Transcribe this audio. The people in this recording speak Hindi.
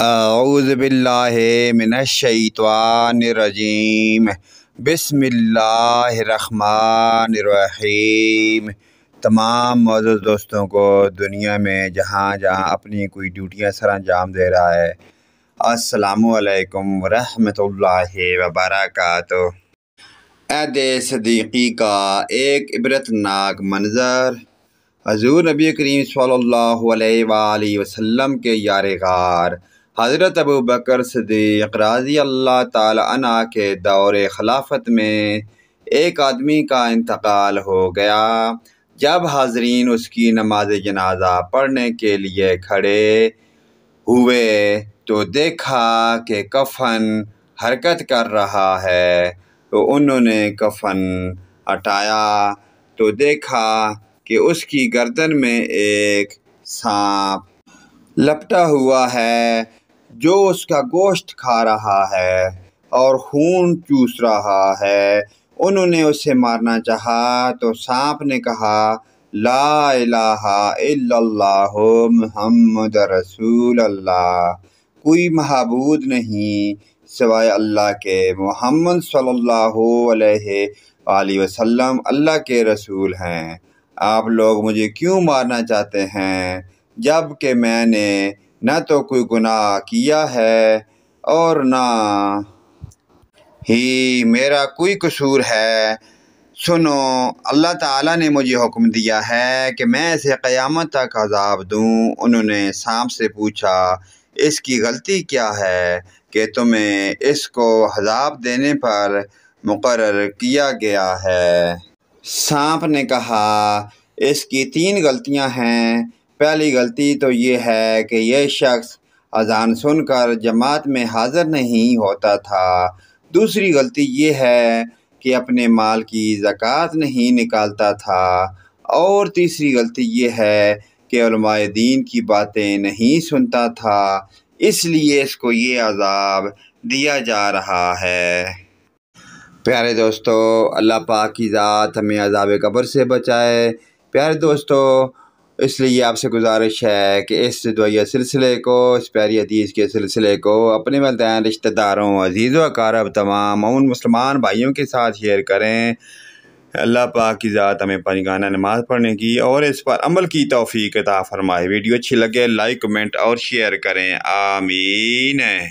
अज़बिल्लाशवानरजीम बसमीम तमाम मौजूद दोस्तों को दुनिया में जहाँ जहाँ अपनी कोई ड्यूटियाँ सर अंजाम दे रहा है असलकम वरहमतुल्लाह वबरक अद सदीकी का एक इबरतनाक मंज़र हजूर नबी करीम सल्लल्लाहु अलैहि वसल्लम के यार गार हज़रत अबू बकर सदीक राजी अल्लाह तला के दौर खिलाफत में एक आदमी का इंतकाल हो गया जब हाजरीन उसकी नमाज जनाजा पढ़ने के लिए खड़े हुए तो देखा कि कफन हरकत कर रहा है तो उन्होंने कफन हटाया तो देखा कि उसकी गर्दन में एक सांप लपटा हुआ है जो उसका गोश्त खा रहा है और खून चूस रहा है उन्होंने उसे मारना चाहा तो सांप ने कहा ला इलाहा मोहम्मद रसूल अल्लाह कोई महबूद नहीं सिवाय अल्लाह के मोहम्मद सल्लल्लाहु अलैहि वसल्लम अल्लाह के रसूल हैं आप लोग मुझे क्यों मारना चाहते हैं जबकि मैंने न तो कोई गुनाह किया है और ना ही मेरा कोई कसूर है सुनो अल्लाह ताला ने मुझे हुक्म दिया है कि मैं इसे क़यामत तक अजाब दूँ उन्होंने सांप से पूछा इसकी गलती क्या है कि तुम्हें इसको हजाब देने पर मुकर किया गया है सांप ने कहा इसकी तीन गलतियां हैं पहली गलती तो ये है कि यह शख्स अजान सुनकर जमात में हाज़िर नहीं होता था दूसरी गलती ये है कि अपने माल की ज़क़़त नहीं निकालता था और तीसरी गलती ये है कि दीन की बातें नहीं सुनता था इसलिए इसको ये अजाब दिया जा रहा है प्यारे दोस्तों अल्लाह पाक की ज़ात हमें अजाब कब्र से बचाए प्यारे दोस्तों इसलिए ये आपसे गुजारिश है कि इस दुआया सिलसिले को इस प्यारी अदीज़ के सिलसिले को अपने वालदेन रिश्तेदारों अजीज़ वकारब तमाम उन मुसलमान भाइयों के साथ शेयर करें अल्लाह पाक की ज़ात हमें परिगाना नमाज़ पढ़ने की और इस पर अमल की तोफ़ी कता फ़रमाए वीडियो अच्छी लगे लाइक कमेंट और शेयर करें आमीन